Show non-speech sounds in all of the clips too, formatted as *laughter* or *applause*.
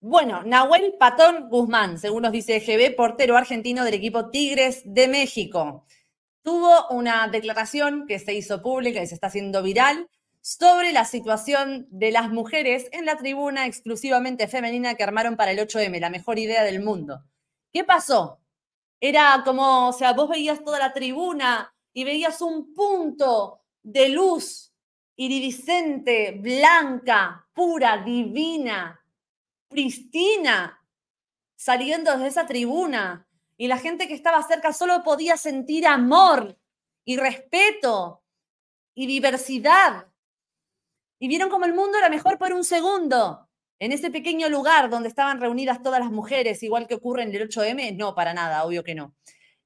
Bueno, Nahuel Patón Guzmán, según nos dice GB, portero argentino del equipo Tigres de México. Tuvo una declaración que se hizo pública y se está haciendo viral sobre la situación de las mujeres en la tribuna exclusivamente femenina que armaron para el 8M, la mejor idea del mundo. ¿Qué pasó? Era como, o sea, vos veías toda la tribuna y veías un punto de luz iridiscente, blanca, pura, divina, pristina saliendo de esa tribuna y la gente que estaba cerca solo podía sentir amor y respeto y diversidad. Y vieron como el mundo era mejor por un segundo. En ese pequeño lugar donde estaban reunidas todas las mujeres, igual que ocurre en el 8M, no, para nada, obvio que no.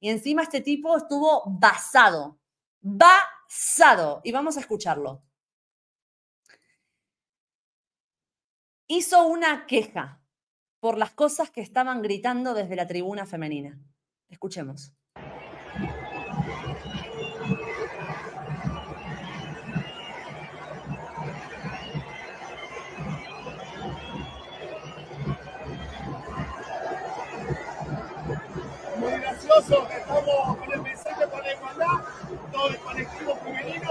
Y encima este tipo estuvo basado, basado. Y vamos a escucharlo. hizo una queja por las cosas que estaban gritando desde la tribuna femenina. Escuchemos. Muy gracioso, que estamos con el mensaje para la igualdad, todo el colectivo femenino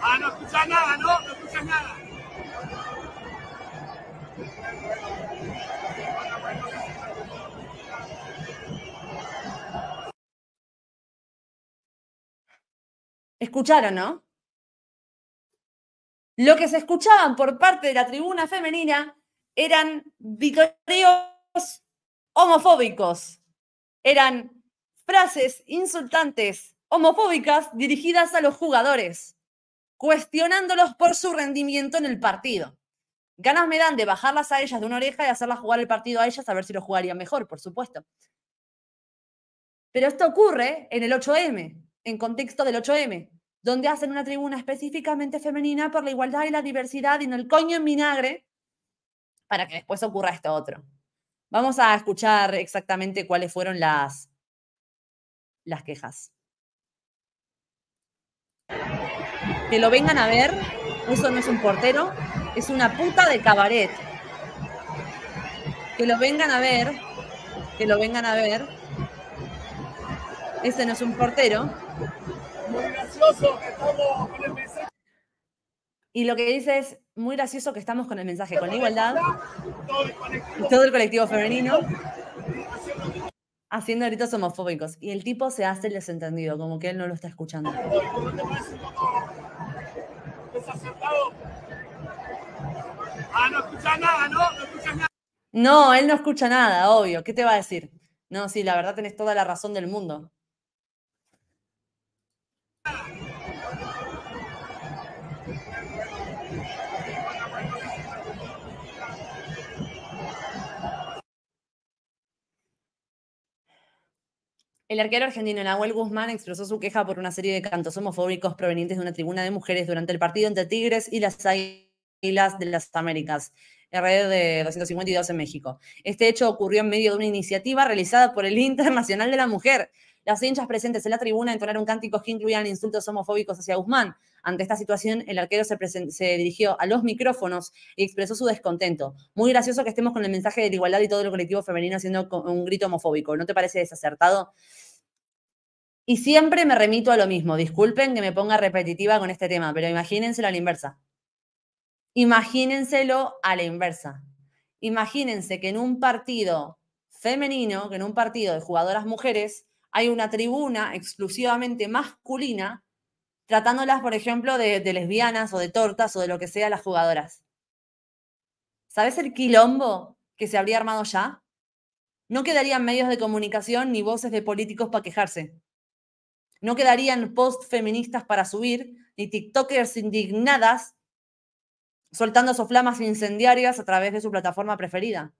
Ah, no escuchas nada, ¿no? No escuchas nada. Escucharon, ¿no? Lo que se escuchaban por parte de la tribuna femenina eran victorios homofóbicos, eran frases insultantes homofóbicas dirigidas a los jugadores, cuestionándolos por su rendimiento en el partido. Ganas me dan de bajarlas a ellas de una oreja y hacerlas jugar el partido a ellas a ver si lo jugarían mejor, por supuesto. Pero esto ocurre en el 8M, en contexto del 8M, donde hacen una tribuna específicamente femenina por la igualdad y la diversidad y no el coño en vinagre para que después ocurra esto otro. Vamos a escuchar exactamente cuáles fueron las, las quejas. que lo vengan a ver, eso no es un portero, es una puta de cabaret. Que lo vengan a ver, que lo vengan a ver. Ese no es un portero. Muy gracioso que estamos con el mensaje. Y lo que dice es, muy gracioso que estamos con el mensaje, con la igualdad, todo el colectivo femenino haciendo gritos homofóbicos. Y el tipo se hace el desentendido, como que él no lo está escuchando. no No, él no escucha nada, obvio. ¿Qué te va a decir? No, sí, la verdad tenés toda la razón del mundo. El arquero argentino Nahuel Guzmán expresó su queja por una serie de cantos homofóbicos provenientes de una tribuna de mujeres durante el partido entre Tigres y las Águilas de las Américas, RD de 252 en México. Este hecho ocurrió en medio de una iniciativa realizada por el Internacional de la Mujer, las hinchas presentes en la tribuna entonaron cánticos que incluían insultos homofóbicos hacia Guzmán. Ante esta situación, el arquero se, dirigió a los micrófonos y expresó su descontento. Muy gracioso que estemos con el mensaje de la igualdad y todo el colectivo femenino haciendo un grito homofóbico. ¿No te parece desacertado? Y siempre me remito a lo mismo. Disculpen que me ponga repetitiva con este tema, pero imagínenselo a la inversa. Imagínenselo a la inversa. Imagínense que en un partido femenino, que en un partido de jugadoras mujeres, hay una tribuna exclusivamente masculina tratándolas, por ejemplo, de, lesbianas o de tortas o de lo que sea las jugadoras. ¿Sabes el quilombo que se habría armado ya? No quedarían medios de comunicación ni voces de políticos para quejarse. No quedarían post feministas para subir, ni TikTokers indignadas soltando sus flamas incendiarias a través de su plataforma preferida.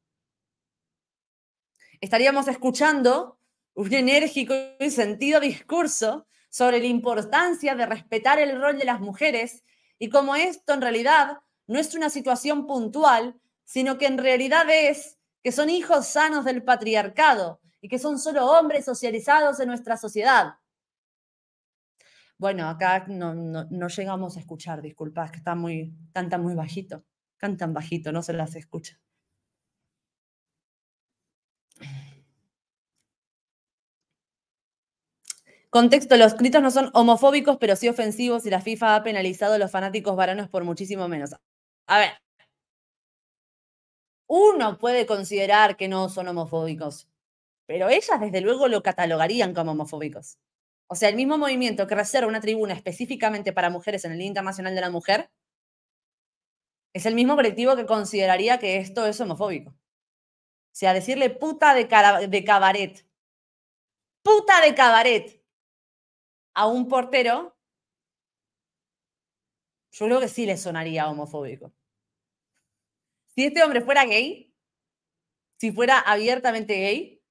Estaríamos escuchando un enérgico y sentido discurso sobre la importancia de respetar el rol de las mujeres y cómo esto en realidad no es una situación puntual, sino que en realidad es que son hijos sanos del patriarcado y que son solo hombres socializados en nuestra sociedad. Bueno, acá no, no, llegamos a escuchar, disculpas, que está muy, cantan muy bajito, cantan bajito, no se las escucha. Contexto, los gritos no son homofóbicos, pero sí ofensivos y la FIFA ha penalizado a los fanáticos varones por muchísimo menos. A ver, uno puede considerar que no son homofóbicos, pero ellas desde luego lo catalogarían como homofóbicos. O sea, el mismo movimiento que reserva una tribuna específicamente para mujeres en el Día Internacional de la Mujer es el mismo colectivo que consideraría que esto es homofóbico. O sea, decirle puta de, de cabaret. Puta de cabaret a un portero, yo creo que sí le sonaría homofóbico. Si este hombre fuera gay, si fuera abiertamente gay,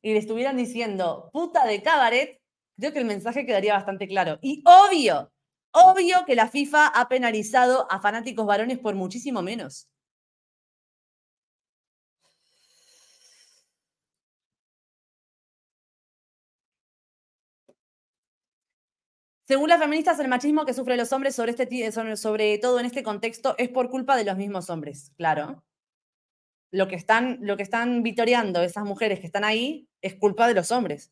y le estuvieran diciendo puta de cabaret, creo que el mensaje quedaría bastante claro. Y obvio, obvio que la FIFA ha penalizado a fanáticos varones por muchísimo menos. Según las feministas, el machismo que sufren los hombres, este sobre, todo en este contexto, es por culpa de los mismos hombres, claro. Lo que, están, lo que están vitoreando esas mujeres que están ahí es culpa de los hombres.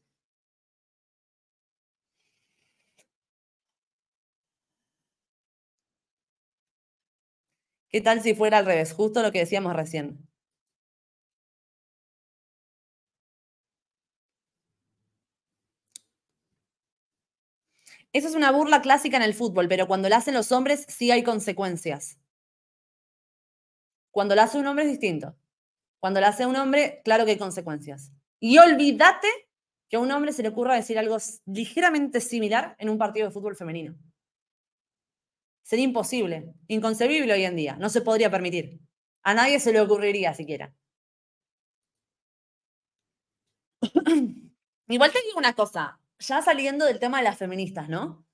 ¿Qué tal si fuera al revés? Justo lo que decíamos recién. Esa es una burla clásica en el fútbol, pero cuando la hacen los hombres sí hay consecuencias. Cuando la hace un hombre es distinto. Cuando la hace un hombre, claro que hay consecuencias. Y olvídate que a un hombre se le ocurra decir algo ligeramente similar en un partido de fútbol femenino. Sería imposible, inconcebible hoy en día, no se podría permitir. A nadie se le ocurriría siquiera. *clears throat* Igual te digo una cosa, ya saliendo del tema de las feministas, ¿no?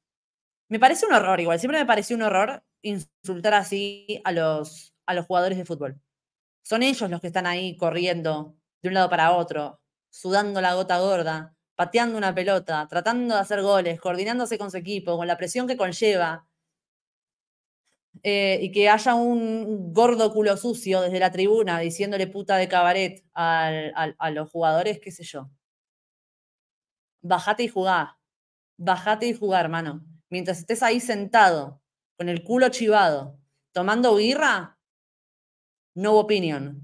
Me parece un horror igual, siempre me pareció un horror insultar así a los, a los jugadores de fútbol. Son ellos los que están ahí corriendo de un lado para otro, sudando la gota gorda, pateando una pelota, tratando de hacer goles, coordinándose con su equipo, con la presión que conlleva. Eh, y que haya un gordo culo sucio desde la tribuna diciéndole puta de cabaret a los jugadores, qué sé yo bajate y jugá, bajate y jugá, hermano. Mientras estés ahí sentado, con el culo chivado, tomando birra, no opinión.